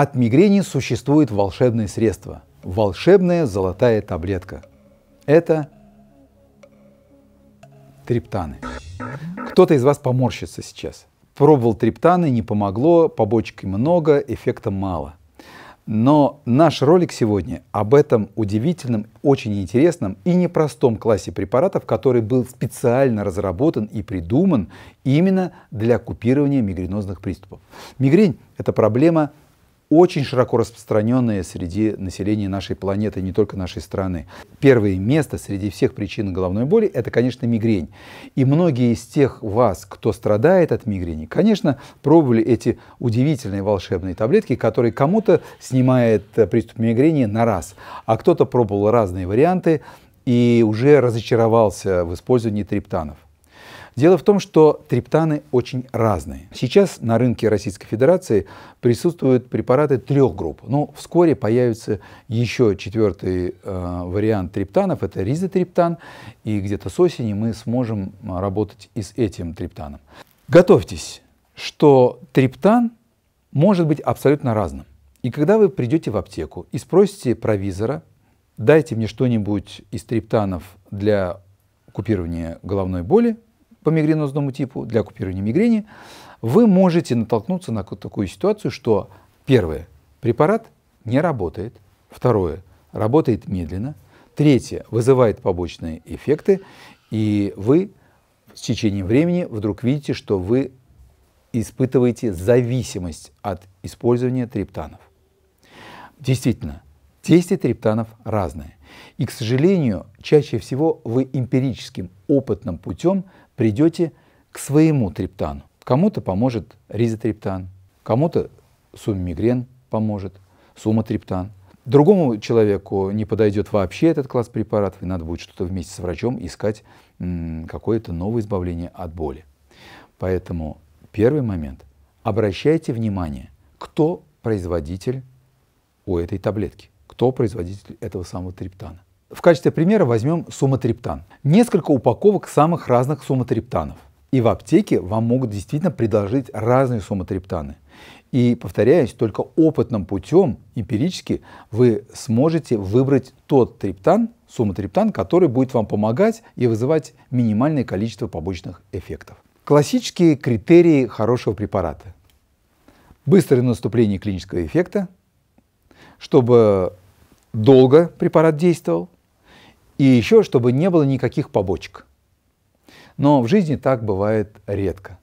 От мигрени существует волшебное средство – волшебная золотая таблетка. Это триптаны. Кто-то из вас поморщится сейчас. Пробовал триптаны, не помогло, побочки много, эффекта мало. Но наш ролик сегодня об этом удивительном, очень интересном и непростом классе препаратов, который был специально разработан и придуман именно для купирования мигренозных приступов. Мигрень – это проблема очень широко распространенная среди населения нашей планеты, не только нашей страны. Первое место среди всех причин головной боли – это, конечно, мигрень. И многие из тех вас, кто страдает от мигрени, конечно, пробовали эти удивительные волшебные таблетки, которые кому-то снимают э, приступ мигрени на раз, а кто-то пробовал разные варианты и уже разочаровался в использовании триптанов. Дело в том, что триптаны очень разные. Сейчас на рынке Российской Федерации присутствуют препараты трех групп. Но ну, вскоре появится еще четвертый э, вариант триптанов, это ризотриптан, и где-то с осени мы сможем э, работать и с этим триптаном. Готовьтесь, что триптан может быть абсолютно разным. И когда вы придете в аптеку и спросите провизора, дайте мне что-нибудь из триптанов для купирования головной боли, по мигренозному типу, для купирования мигрени, вы можете натолкнуться на такую ситуацию, что первое, препарат не работает, второе, работает медленно, третье, вызывает побочные эффекты, и вы с течением времени вдруг видите, что вы испытываете зависимость от использования триптанов. Действительно, действия триптанов разные. И, к сожалению, чаще всего вы эмпирическим, опытным путем придете к своему триптану. Кому-то поможет ризотриптан, кому-то суммигрен поможет, суматриптан. Другому человеку не подойдет вообще этот класс препаратов, и надо будет что-то вместе с врачом искать какое-то новое избавление от боли. Поэтому первый момент. Обращайте внимание, кто производитель у этой таблетки, кто производитель этого самого триптана. В качестве примера возьмем суматриптан. Несколько упаковок самых разных суматриптанов. И в аптеке вам могут действительно предложить разные суматриптаны. И, повторяюсь, только опытным путем, эмпирически, вы сможете выбрать тот триптан, суматриптан, который будет вам помогать и вызывать минимальное количество побочных эффектов. Классические критерии хорошего препарата. Быстрое наступление клинического эффекта, чтобы долго препарат действовал, и еще, чтобы не было никаких побочек. Но в жизни так бывает редко.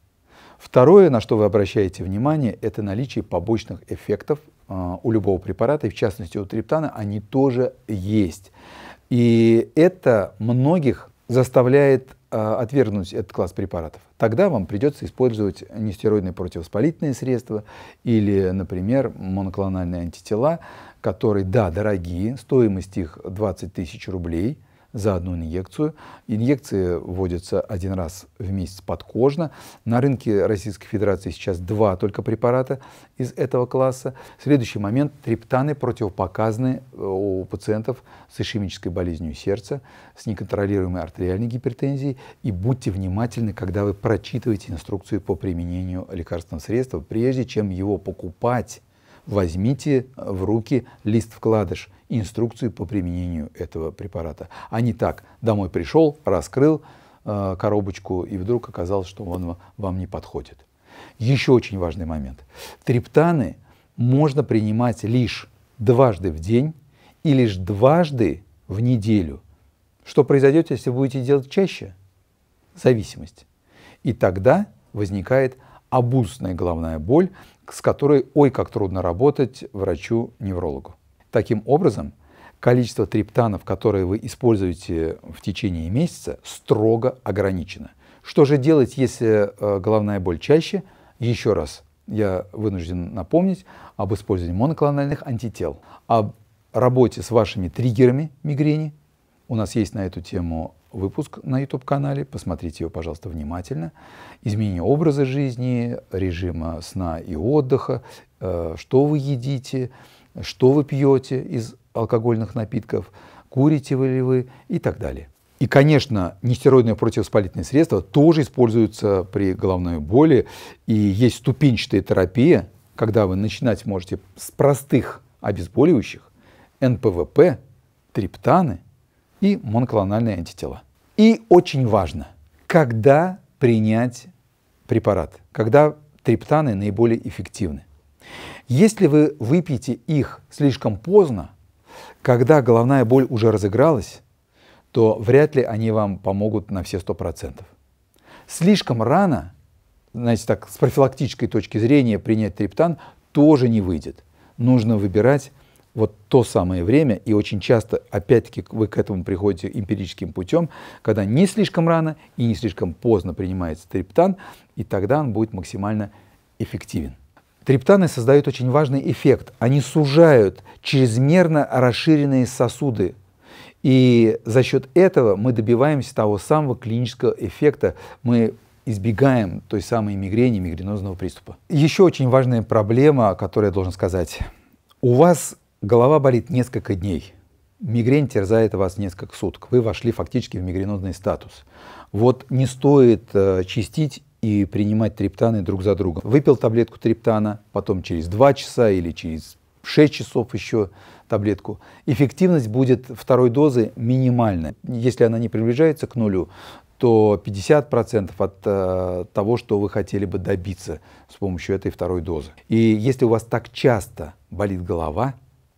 Второе, на что вы обращаете внимание, это наличие побочных эффектов а, у любого препарата, и в частности у триптана, они тоже есть. И это многих заставляет э, отвергнуть этот класс препаратов. Тогда вам придется использовать нестероидные противовоспалительные средства или, например, моноклональные антитела, которые, да, дорогие, стоимость их 20 тысяч рублей – за одну инъекцию. Инъекции вводятся один раз в месяц подкожно. На рынке Российской Федерации сейчас два только препарата из этого класса. Следующий момент. Триптаны противопоказаны э, у пациентов с ишемической болезнью сердца, с неконтролируемой артериальной гипертензией. И будьте внимательны, когда вы прочитываете инструкцию по применению лекарственного средства, прежде чем его покупать возьмите в руки лист вкладыш, инструкцию по применению этого препарата. А не так, домой пришел, раскрыл э, коробочку, и вдруг оказалось, что он вам не подходит. Еще очень важный момент. Триптаны можно принимать лишь дважды в день и лишь дважды в неделю. Что произойдет, если будете делать чаще? Зависимость. И тогда возникает обузная головная боль, с которой ой как трудно работать врачу-неврологу. Таким образом, количество триптанов, которые вы используете в течение месяца, строго ограничено. Что же делать, если э, головная боль чаще? Еще раз, я вынужден напомнить об использовании моноклональных антител, об работе с вашими триггерами мигрени. У нас есть на эту тему выпуск на YouTube-канале, посмотрите его, пожалуйста, внимательно. Изменение образа жизни, режима сна и отдыха, э, что вы едите, что вы пьете из алкогольных напитков, курите вы ли вы и так далее. И, конечно, нестероидные противовоспалительные средства тоже используются при головной боли. И есть ступенчатая терапия, когда вы начинать можете с простых обезболивающих, НПВП, триптаны и моноклональные антитела. И очень важно, когда принять препарат, когда триптаны наиболее эффективны. Если вы выпьете их слишком поздно, когда головная боль уже разыгралась, то вряд ли они вам помогут на все 100%. Слишком рано, знаете, так, с профилактической точки зрения принять триптан тоже не выйдет. Нужно выбирать вот то самое время, и очень часто, опять-таки, вы к этому приходите эмпирическим путем, когда не слишком рано и не слишком поздно принимается триптан, и тогда он будет максимально эффективен. Триптаны создают очень важный эффект. Они сужают чрезмерно расширенные сосуды. И за счет этого мы добиваемся того самого клинического эффекта. Мы избегаем той самой мигрени, мигренозного приступа. Еще очень важная проблема, о которой я должен сказать. У вас Голова болит несколько дней. Мигрень терзает вас несколько суток. Вы вошли фактически в мигренозный статус. Вот не стоит э, чистить и принимать триптаны друг за другом. Выпил таблетку триптана, потом через 2 часа или через 6 часов еще таблетку. Эффективность будет второй дозы минимальная. Если она не приближается к нулю, то 50% от э, того, что вы хотели бы добиться с помощью этой второй дозы. И если у вас так часто болит голова,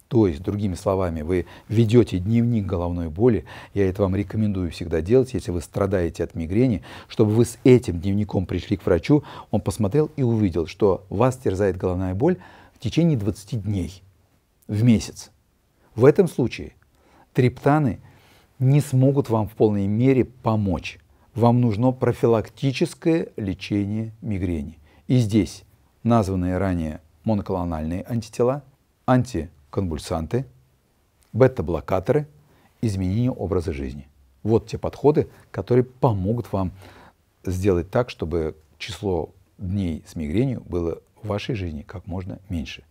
то есть, другими словами, вы ведете дневник головной боли, я это вам рекомендую всегда делать, если вы страдаете от мигрени, чтобы вы с этим дневником пришли к врачу, он посмотрел и увидел, что вас терзает головная боль в течение 20 дней в месяц. В этом случае триптаны не смогут вам в полной мере помочь. Вам нужно профилактическое лечение мигрени. И здесь названные ранее моноклональные антитела, анти конвульсанты, бета-блокаторы, изменение образа жизни. Вот те подходы, которые помогут вам сделать так, чтобы число дней с мигренью было в вашей жизни как можно меньше.